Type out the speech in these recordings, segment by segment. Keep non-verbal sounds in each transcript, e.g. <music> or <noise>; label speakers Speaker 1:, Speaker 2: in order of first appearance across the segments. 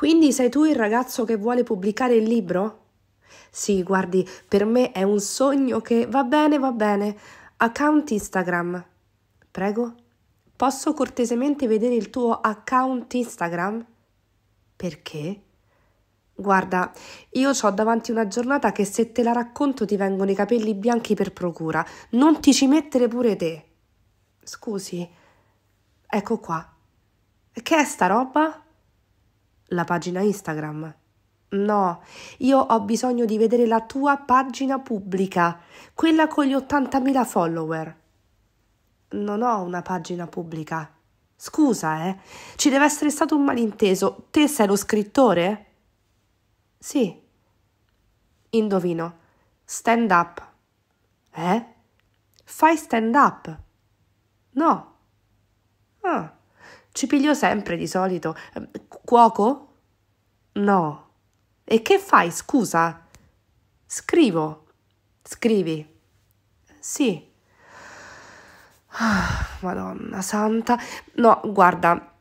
Speaker 1: Quindi sei tu il ragazzo che vuole pubblicare il libro? Sì, guardi, per me è un sogno che va bene, va bene. Account Instagram. Prego? Posso cortesemente vedere il tuo account Instagram? Perché? Guarda, io ho davanti una giornata che se te la racconto ti vengono i capelli bianchi per procura. Non ti ci mettere pure te. Scusi. Ecco qua. Che è sta roba? La pagina Instagram. No, io ho bisogno di vedere la tua pagina pubblica, quella con gli 80.000 follower. Non ho una pagina pubblica. Scusa, eh, ci deve essere stato un malinteso. Te sei lo scrittore? Sì. Indovino. Stand up. Eh? Fai stand up? No. Ah, ci piglio sempre di solito. Cuoco? No. E che fai, scusa? Scrivo. Scrivi. Sì. Ah, Madonna santa. No, guarda,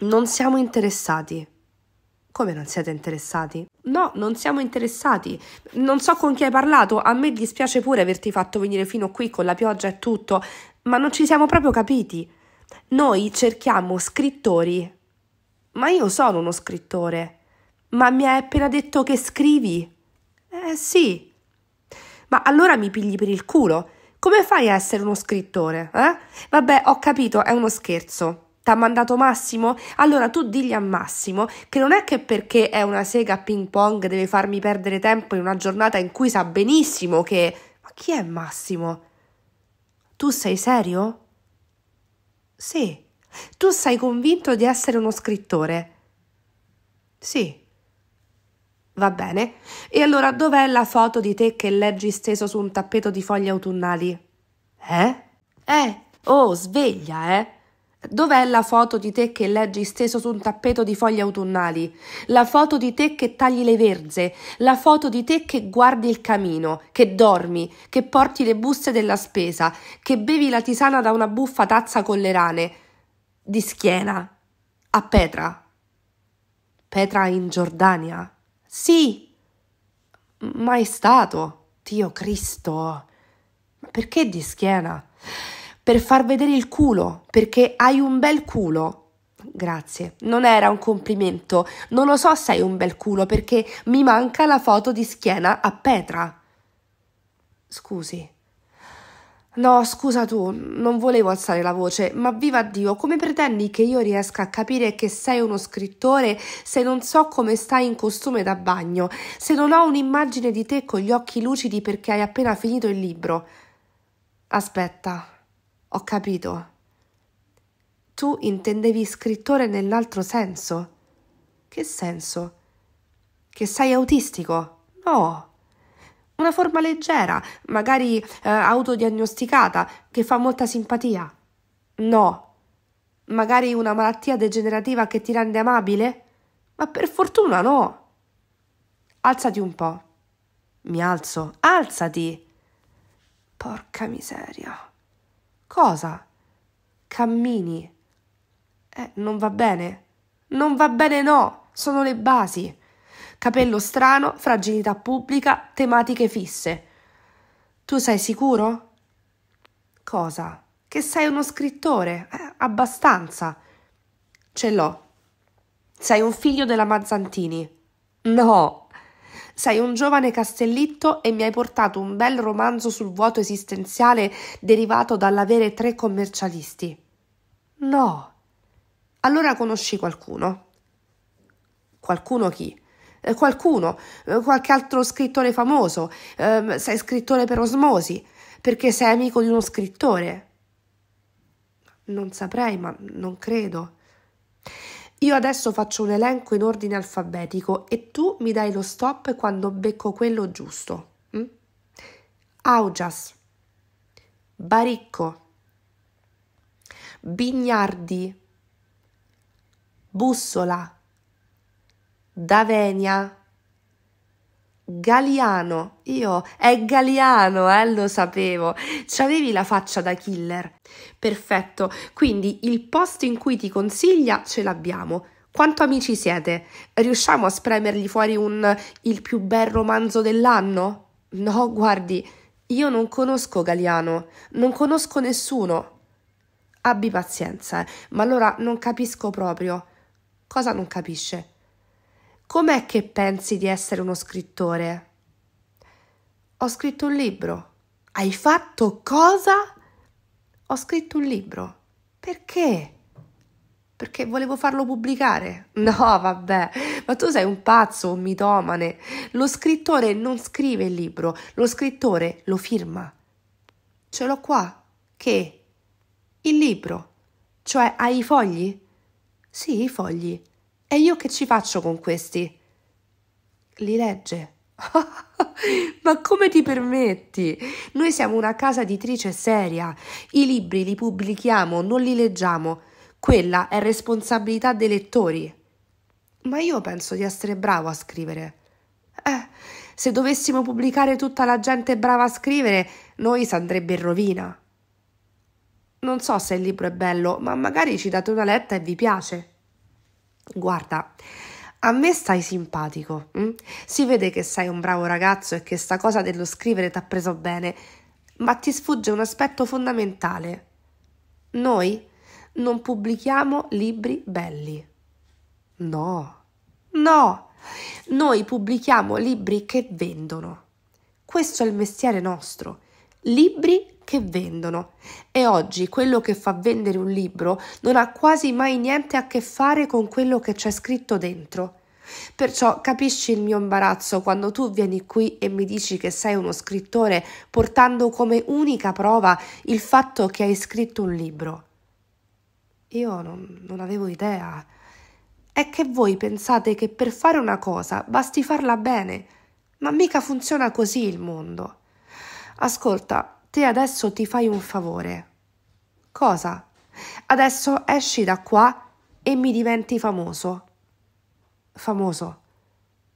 Speaker 1: non siamo interessati. Come non siete interessati? No, non siamo interessati. Non so con chi hai parlato, a me dispiace pure averti fatto venire fino qui con la pioggia e tutto, ma non ci siamo proprio capiti. Noi cerchiamo scrittori. Ma io sono uno scrittore. Ma mi hai appena detto che scrivi? Eh sì. Ma allora mi pigli per il culo. Come fai a essere uno scrittore? Eh? Vabbè, ho capito, è uno scherzo. T'ha mandato Massimo? Allora tu digli a Massimo che non è che perché è una sega a ping pong deve farmi perdere tempo in una giornata in cui sa benissimo che. Ma chi è Massimo? Tu sei serio? Sì. Tu sei convinto di essere uno scrittore? Sì. Va bene. E allora dov'è la foto di te che leggi steso su un tappeto di foglie autunnali? Eh? Eh, oh, sveglia, eh. Dov'è la foto di te che leggi steso su un tappeto di foglie autunnali? La foto di te che tagli le verze? La foto di te che guardi il camino, che dormi, che porti le buste della spesa, che bevi la tisana da una buffa tazza con le rane? Di schiena. A Petra. Petra in Giordania. Sì, ma è stato, Dio Cristo. Ma perché di schiena? Per far vedere il culo, perché hai un bel culo. Grazie, non era un complimento. Non lo so se hai un bel culo perché mi manca la foto di schiena a Petra. Scusi, No, scusa tu, non volevo alzare la voce, ma viva Dio, come pretendi che io riesca a capire che sei uno scrittore se non so come stai in costume da bagno, se non ho un'immagine di te con gli occhi lucidi perché hai appena finito il libro? Aspetta, ho capito. Tu intendevi scrittore nell'altro senso? Che senso? Che sei autistico? No. Una forma leggera, magari eh, autodiagnosticata, che fa molta simpatia. No. Magari una malattia degenerativa che ti rende amabile? Ma per fortuna no. Alzati un po'. Mi alzo. Alzati. Porca miseria. Cosa? Cammini. Eh, non va bene. Non va bene no. Sono le basi capello strano, fragilità pubblica, tematiche fisse. Tu sei sicuro? Cosa? Che sei uno scrittore? Eh, abbastanza. Ce l'ho. Sei un figlio della Mazzantini. No. Sei un giovane castellitto e mi hai portato un bel romanzo sul vuoto esistenziale derivato dall'avere tre commercialisti. No. Allora conosci qualcuno. Qualcuno chi? Eh, qualcuno, eh, qualche altro scrittore famoso, ehm, sei scrittore per osmosi, perché sei amico di uno scrittore. Non saprei, ma non credo. Io adesso faccio un elenco in ordine alfabetico e tu mi dai lo stop quando becco quello giusto. Mm? Augias, Baricco, Bignardi, Bussola, Davenia. Galiano, io è Galiano, eh, lo sapevo. C'avevi la faccia da killer. Perfetto, quindi il posto in cui ti consiglia ce l'abbiamo. Quanto amici siete? Riusciamo a spremergli fuori un il più bel romanzo dell'anno? No, guardi, io non conosco Galiano, non conosco nessuno. Abbi pazienza, eh, ma allora non capisco proprio. Cosa non capisce? Com'è che pensi di essere uno scrittore? Ho scritto un libro. Hai fatto cosa? Ho scritto un libro. Perché? Perché volevo farlo pubblicare. <laughs> No, vabbè, ma tu sei un pazzo, un mitomane. Lo scrittore non scrive il libro, lo scrittore lo firma. Ce l'ho qua. Che? Il libro. Cioè, hai i fogli? Sì, i fogli. E io che ci faccio con questi? Li legge. <laughs> Ma come ti permetti? Noi siamo una casa editrice seria. I libri li pubblichiamo, non li leggiamo. Quella è responsabilità dei lettori. Ma io penso di essere bravo a scrivere. Eh, se dovessimo pubblicare tutta la gente brava a scrivere, noi s'andrebbe in rovina. Non so se il libro è bello, ma magari ci date una letta e vi piace. Guarda, a me stai simpatico. Hm? Si vede che sei un bravo ragazzo e che sta cosa dello scrivere ti ha preso bene, ma ti sfugge un aspetto fondamentale. Noi non pubblichiamo libri belli. No, no, noi pubblichiamo libri che vendono. Questo è il mestiere nostro. Libri che vendono. E oggi quello che fa vendere un libro non ha quasi mai niente a che fare con quello che c'è scritto dentro. Perciò capisci il mio imbarazzo quando tu vieni qui e mi dici che sei uno scrittore portando come unica prova il fatto che hai scritto un libro. Io non, non avevo idea. È che voi pensate che per fare una cosa basti farla bene, ma mica funziona così il mondo. Ascolta, te adesso ti fai un favore. Cosa? Adesso esci da qua e mi diventi famoso. Famoso.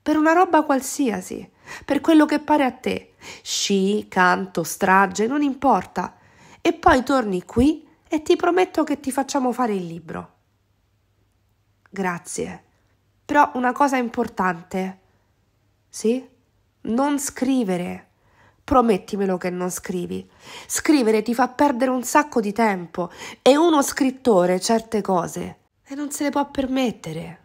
Speaker 1: Per una roba qualsiasi, per quello che pare a te. Sci, canto, strage, non importa. E poi torni qui e ti prometto che ti facciamo fare il libro. Grazie. Però una cosa importante. Sì? Non scrivere. Promettimelo che non scrivi. Scrivere ti fa perdere un sacco di tempo e uno scrittore certe cose e eh, non se le può permettere.